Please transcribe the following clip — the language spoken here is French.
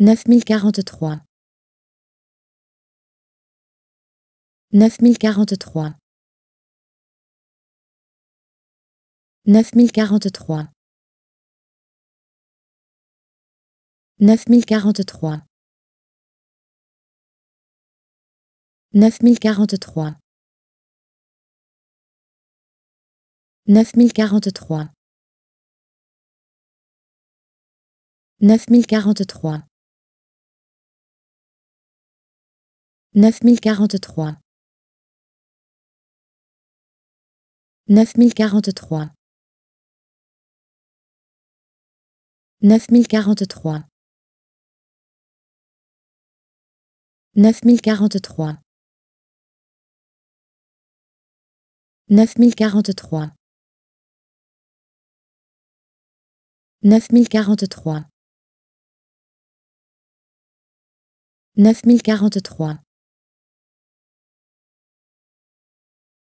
9043 9043 9043 9043 9043 9043 9043 9043 9043 9043 9043 9043 9043 9043